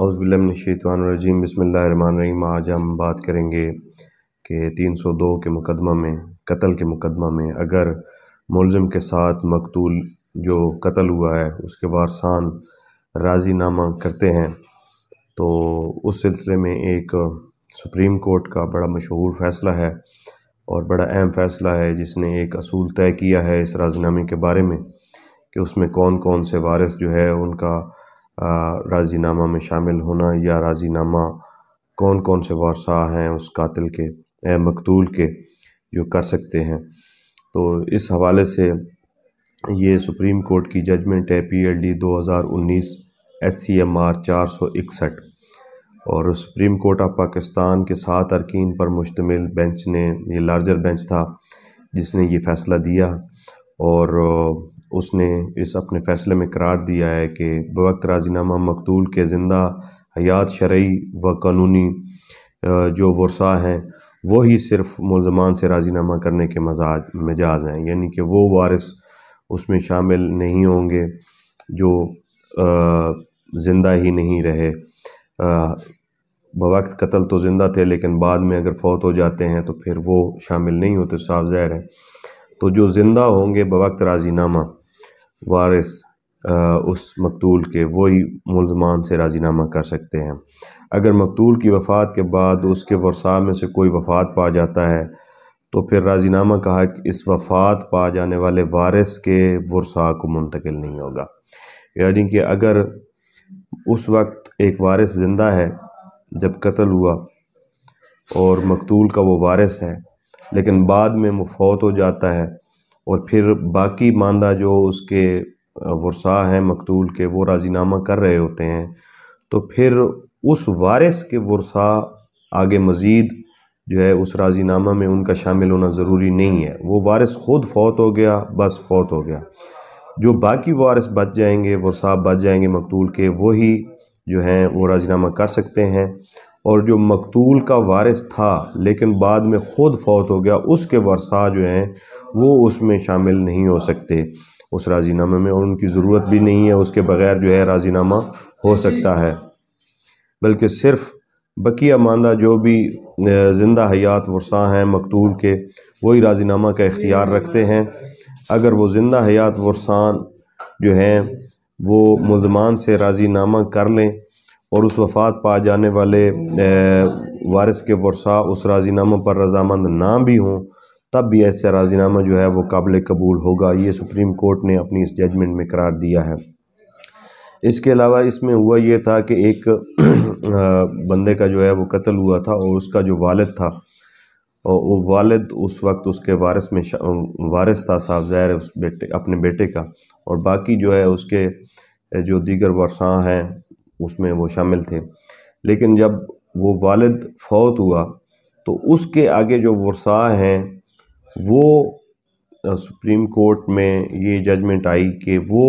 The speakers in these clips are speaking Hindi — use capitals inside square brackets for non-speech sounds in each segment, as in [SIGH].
अज़बिल्लिनशैतरजीम रही आज हम बात करेंगे कि तीन सौ दो के मुकदमा में कत्ल के मुकदमा में अगर मुलजम के साथ मकतूल जो कत्ल हुआ है उसके वारसान राजीनामा करते हैं तो उस सिलसिले में एक सुप्रीम कोर्ट का बड़ा मशहूर फ़ैसला है और बड़ा अहम फ़ैसला है जिसने एक असूल तय किया है इस राजीनामे के बारे में कि उसमें कौन कौन से वारिस जो है उनका राजीनामा में शामिल होना या राजीनामा कौन कौन से वारसा हैं उस कातिल के ए मकतूल के जो कर सकते हैं तो इस हवाले से ये सुप्रीम कोर्ट की जजमेंट है पी एल डी दो हज़ार उन्नीस एस सी एम आर चार सौ इकसठ और सुप्रीम कोर्ट ऑफ पाकिस्तान के सात अरकान पर मुश्तमिल बेंच ने ये लार्जर बेंच था जिसने ये फ़ैसला दिया और उसने इस अपने फैसले में करार दिया है कि बवक्त राजीनामा मकतूल के ज़िंदा हयात शरय व कानूनी जो वर्षा हैं वही सिर्फ मुलजमान से राजीनामा करने के मजाज मिजाज हैं यानी कि वो वारिस उसमें शामिल नहीं होंगे जो ज़िंदा ही नहीं रहे बवक्त कत्ल तो ज़िंदा थे लेकिन बाद में अगर फौत हो जाते हैं तो फिर वो शामिल नहीं होते साफ ज़ाहिर है तो जो ज़िंदा होंगे बवक्त राजीनामा वारिस उस मकतूल के वही मुलजमान से राजीनामा कर सकते हैं अगर मकतूल की वफ़ात के बाद उसके वर्षा में से कोई वफ़ात पा जाता है तो फिर राजीनामा कहा कि इस वफ़ात पा जाने वाले वारिस के वर्षा को मुंतकिल नहीं होगा यानी कि अगर उस वक्त एक वारिस ज़िंदा है जब कत्ल हुआ और मकतूल का वो वारिस है लेकिन बाद में वो फौत हो जाता है और फिर बाकी मानदा जो उसके वसा हैं मकतूल के वो राज़ीनामा कर रहे होते हैं तो फिर उस वारिस के वसा आगे मज़ीद जो है उस राजीनामा में उनका शामिल होना ज़रूरी नहीं है वो वारिस ख़ुद फौत हो गया बस फौत हो गया जो बाकी वारिस बच जाएंगे वसा बच जाएंगे मकतूल के वही जो हैं वो राजीनामा कर सकते हैं और जो मकतूल का वारिस था लेकिन बाद में ख़ुद फौत हो गया उसके वर्षा जो हैं वो उसमें शामिल नहीं हो सकते उस राजीनामे में और उनकी ज़रूरत भी नहीं है उसके बग़ैर जो है राजीनामा हो सकता है बल्कि सिर्फ़ बकिया मानदा जो भी ज़िंदा हयात वर्षा हैं मकतूल के वही राजीनामा का इख्तियार रखते हैं अगर वो ज़िंदा हयात वर्षा जो हैं वो मुलमान से राजीनामा कर लें और उस वफ़ात पा जाने वाले वारिस के वर्षा उस राजीनामा पर रजामंद ना भी हों तब भी ऐसा राजीनामा जो है वो काबिल कबूल होगा ये सुप्रीम कोर्ट ने अपनी इस जजमेंट में करार दिया है इसके अलावा इसमें हुआ ये था कि एक [CLEARS THROAT] बंदे का जो है वो कत्ल हुआ था और उसका जो वालद था और वो वालद उस वक्त उसके वारिस में वारिस था साफ ज़ाहिर उस बेटे अपने बेटे का और बाकी जो है उसके जो दीगर वर्षा हैं उसमें वो शामिल थे लेकिन जब वो वालिद फौत हुआ तो उसके आगे जो वसा हैं वो सुप्रीम कोर्ट में ये जजमेंट आई कि वो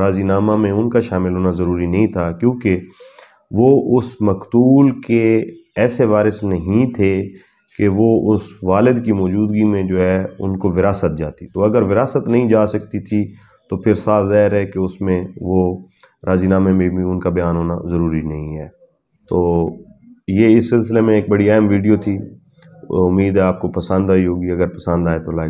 राजीनामा में उनका शामिल होना ज़रूरी नहीं था क्योंकि वो उस मकतूल के ऐसे वारिस नहीं थे कि वो उस वालद की मौजूदगी में जो है उनको विरासत जाती तो अगर विरासत नहीं जा सकती थी तो फिर साफ ज़ाहिर है कि उसमें वो राजीनामे में भी उनका बयान होना ज़रूरी नहीं है तो ये इस सिलसिले में एक बड़ी अहम वीडियो थी उम्मीद है आपको पसंद आई होगी अगर पसंद आए तो लाइक